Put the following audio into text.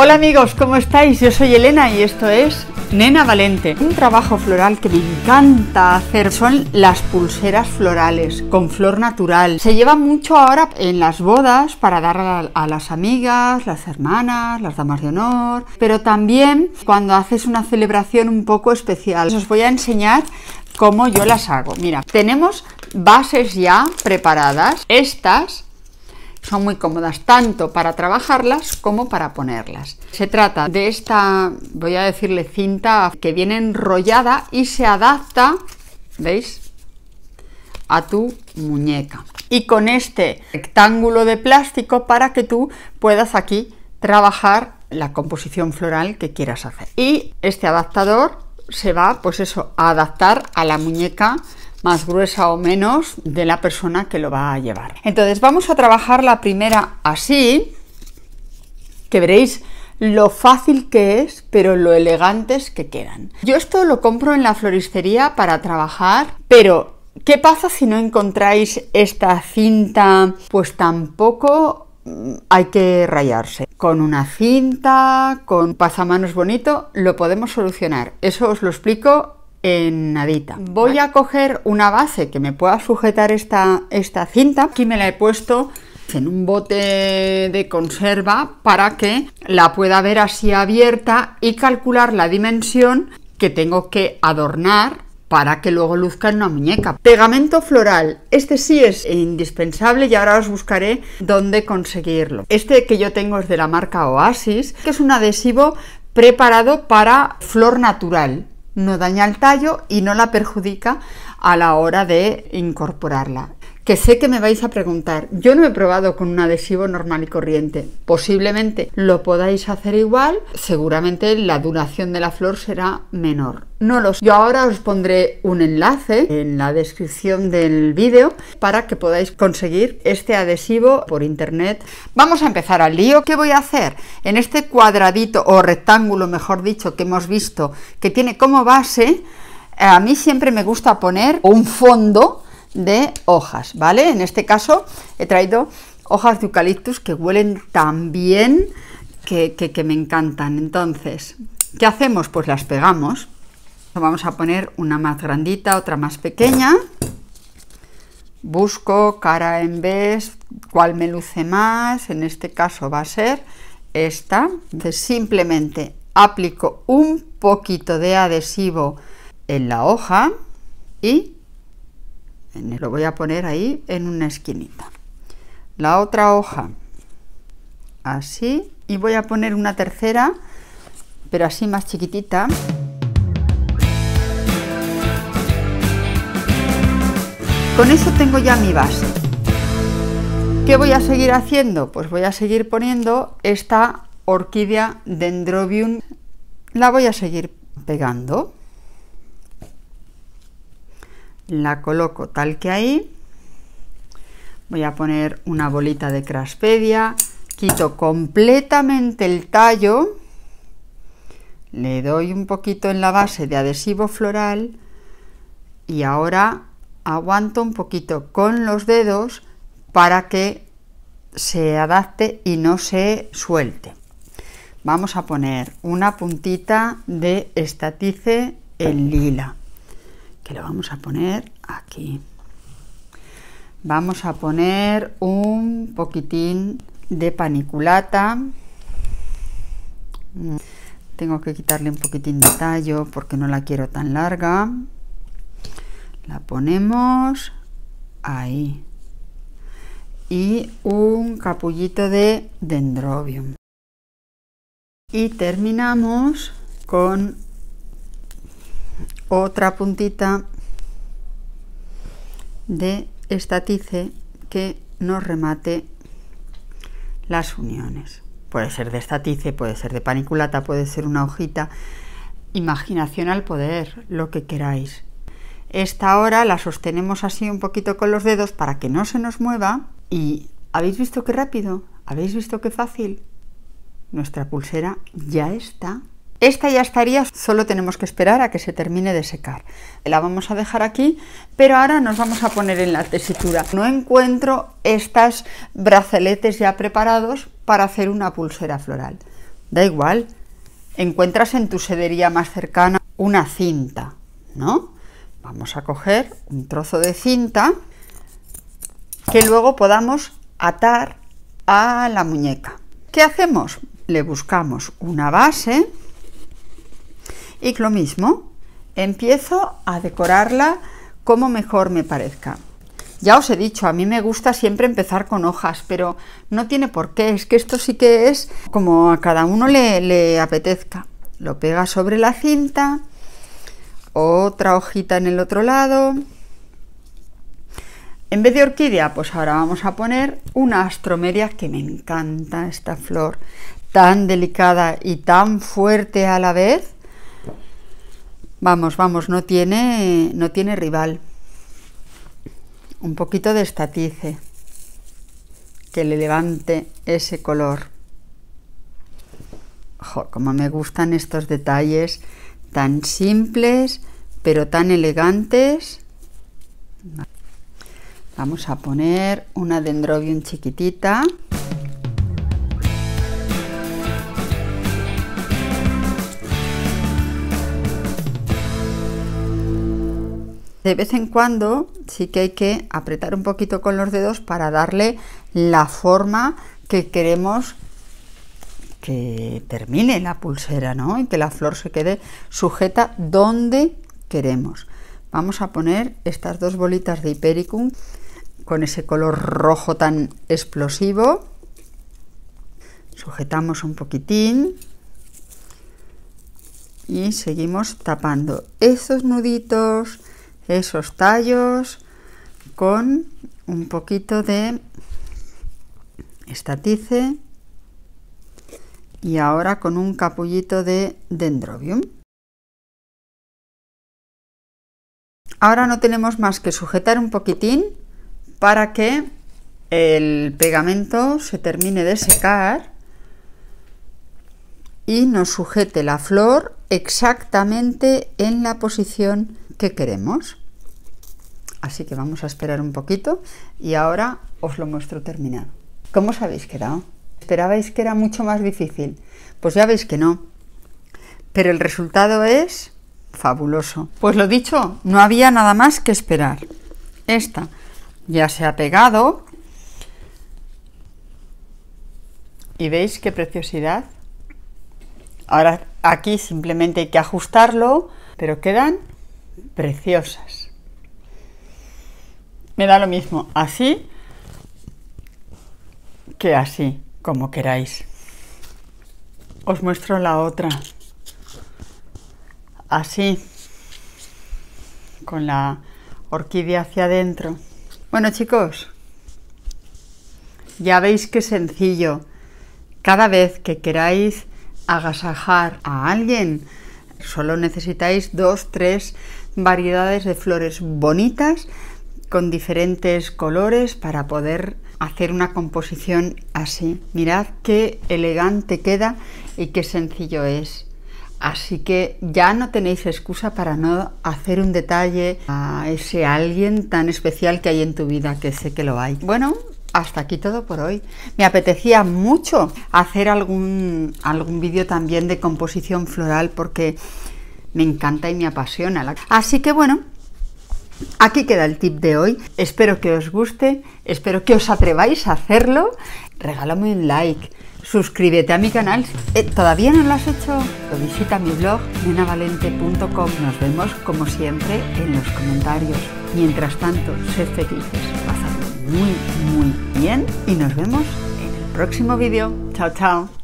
Hola amigos, ¿cómo estáis? Yo soy Elena y esto es Nena Valente. Un trabajo floral que me encanta hacer son las pulseras florales con flor natural. Se lleva mucho ahora en las bodas para dar a, las amigas, las hermanas, las damas de honor, pero también cuando haces una celebración un poco especial. Os voy a enseñar cómo yo las hago. Mira, tenemos bases ya preparadas. Estas son muy cómodas tanto para trabajarlas como para ponerlas. Se trata de esta, voy a decirle cinta, que viene enrollada y se adapta, ¿veis? a tu muñeca y con este rectángulo de plástico para que tú puedas aquí trabajar la composición floral que quieras hacer y este adaptador se va pues eso a adaptar a la muñeca más gruesa o menos de la persona que lo va a llevar. Entonces vamos a trabajar la primera así, que veréis lo fácil que es, pero lo elegantes que quedan. Yo esto lo compro en la floristería para trabajar, pero ¿qué pasa si no encontráis esta cinta? Pues tampoco mm, hay que rayarse. Con una cinta, con pasamanos bonito, lo podemos solucionar. Eso os lo explico en Nadita. Voy a coger una base que me pueda sujetar esta, esta cinta. Aquí me la he puesto en un bote de conserva para que la pueda ver así abierta y calcular la dimensión que tengo que adornar para que luego luzca en una muñeca. Pegamento floral, este sí es indispensable y ahora os buscaré dónde conseguirlo. Este que yo tengo es de la marca Oasis, que es un adhesivo preparado para flor natural no daña el tallo y no la perjudica a la hora de incorporarla que sé que me vais a preguntar. Yo no he probado con un adhesivo normal y corriente. Posiblemente lo podáis hacer igual, seguramente la duración de la flor será menor. No lo sé. Yo ahora os pondré un enlace en la descripción del vídeo para que podáis conseguir este adhesivo por internet. Vamos a empezar al lío. ¿Qué voy a hacer? En este cuadradito o rectángulo, mejor dicho, que hemos visto, que tiene como base, a mí siempre me gusta poner un fondo de hojas, ¿vale? En este caso he traído hojas de eucaliptus que huelen tan bien que, me encantan. Entonces, ¿qué hacemos? Pues las pegamos. Vamos a poner una más grandita, otra más pequeña. Busco cara en vez, cuál me luce más. En este caso va a ser esta. Entonces simplemente aplico un poquito de adhesivo en la hoja y lo voy a poner ahí en una esquinita la otra hoja así y voy a poner una tercera pero así más chiquitita con eso tengo ya mi base ¿qué voy a seguir haciendo? pues voy a seguir poniendo esta orquídea dendrobium la voy a seguir pegando la coloco tal que ahí. Voy a poner una bolita de craspedia, quito completamente el tallo, le doy un poquito en la base de adhesivo floral y ahora aguanto un poquito con los dedos para que se adapte y no se suelte. Vamos a poner una puntita de estatice en lila que lo vamos a poner aquí. Vamos a poner un poquitín de paniculata. Tengo que quitarle un poquitín de tallo porque no la quiero tan larga. La ponemos ahí. Y un capullito de dendrobium. Y terminamos con otra puntita de estatice que nos remate las uniones. Puede ser de estatice, puede ser de paniculata, puede ser una hojita. Imaginación al poder, lo que queráis. Esta hora la sostenemos así un poquito con los dedos para que no se nos mueva y ¿habéis visto qué rápido? ¿Habéis visto qué fácil? Nuestra pulsera ya está esta ya estaría, solo tenemos que esperar a que se termine de secar. La vamos a dejar aquí, pero ahora nos vamos a poner en la tesitura. No encuentro estas braceletes ya preparados para hacer una pulsera floral. Da igual, encuentras en tu sedería más cercana una cinta, ¿no? Vamos a coger un trozo de cinta que luego podamos atar a la muñeca. ¿Qué hacemos? Le buscamos una base y lo mismo, empiezo a decorarla como mejor me parezca. Ya os he dicho, a mí me gusta siempre empezar con hojas, pero no tiene por qué, es que esto sí que es como a cada uno le, apetezca. Lo pega sobre la cinta, otra hojita en el otro lado. En vez de orquídea, pues ahora vamos a poner una astromeria que me encanta esta flor, tan delicada y tan fuerte a la vez. Vamos, vamos, no tiene, no tiene rival. Un poquito de estatice que le levante ese color. como me gustan estos detalles tan simples, pero tan elegantes. Vamos a poner una dendrobium chiquitita. De vez en cuando sí que hay que apretar un poquito con los dedos para darle la forma que queremos que termine la pulsera, ¿no? Y que la flor se quede sujeta donde queremos. Vamos a poner estas dos bolitas de hipericum con ese color rojo tan explosivo. Sujetamos un poquitín y seguimos tapando esos nuditos esos tallos con un poquito de estatice y ahora con un capullito de dendrobium. Ahora no tenemos más que sujetar un poquitín para que el pegamento se termine de secar y nos sujete la flor exactamente en la posición Qué queremos. Así que vamos a esperar un poquito y ahora os lo muestro terminado. ¿Cómo sabéis habéis quedado? ¿Esperabais que era mucho más difícil? Pues ya veis que no. Pero el resultado es fabuloso. Pues lo dicho, no había nada más que esperar. Esta ya se ha pegado. Y veis qué preciosidad. Ahora aquí simplemente hay que ajustarlo, pero quedan preciosas. Me da lo mismo así que así, como queráis. Os muestro la otra. Así, con la orquídea hacia adentro. Bueno chicos, ya veis qué sencillo. Cada vez que queráis agasajar a alguien, solo necesitáis dos, tres variedades de flores bonitas con diferentes colores para poder hacer una composición así. Mirad qué elegante queda y qué sencillo es. Así que ya no tenéis excusa para no hacer un detalle a ese alguien tan especial que hay en tu vida, que sé que lo hay. Bueno, hasta aquí todo por hoy. Me apetecía mucho hacer algún, algún vídeo también de composición floral porque me encanta y me apasiona. Así que bueno, aquí queda el tip de hoy. Espero que os guste, espero que os atreváis a hacerlo. Regálame un like, suscríbete a mi canal. Eh, ¿Todavía no lo has hecho? Pues visita mi blog nenavalente.com. Nos vemos como siempre en los comentarios. Mientras tanto, sed felices, pasadlo muy, muy bien y nos vemos en el próximo vídeo. Chao, chao.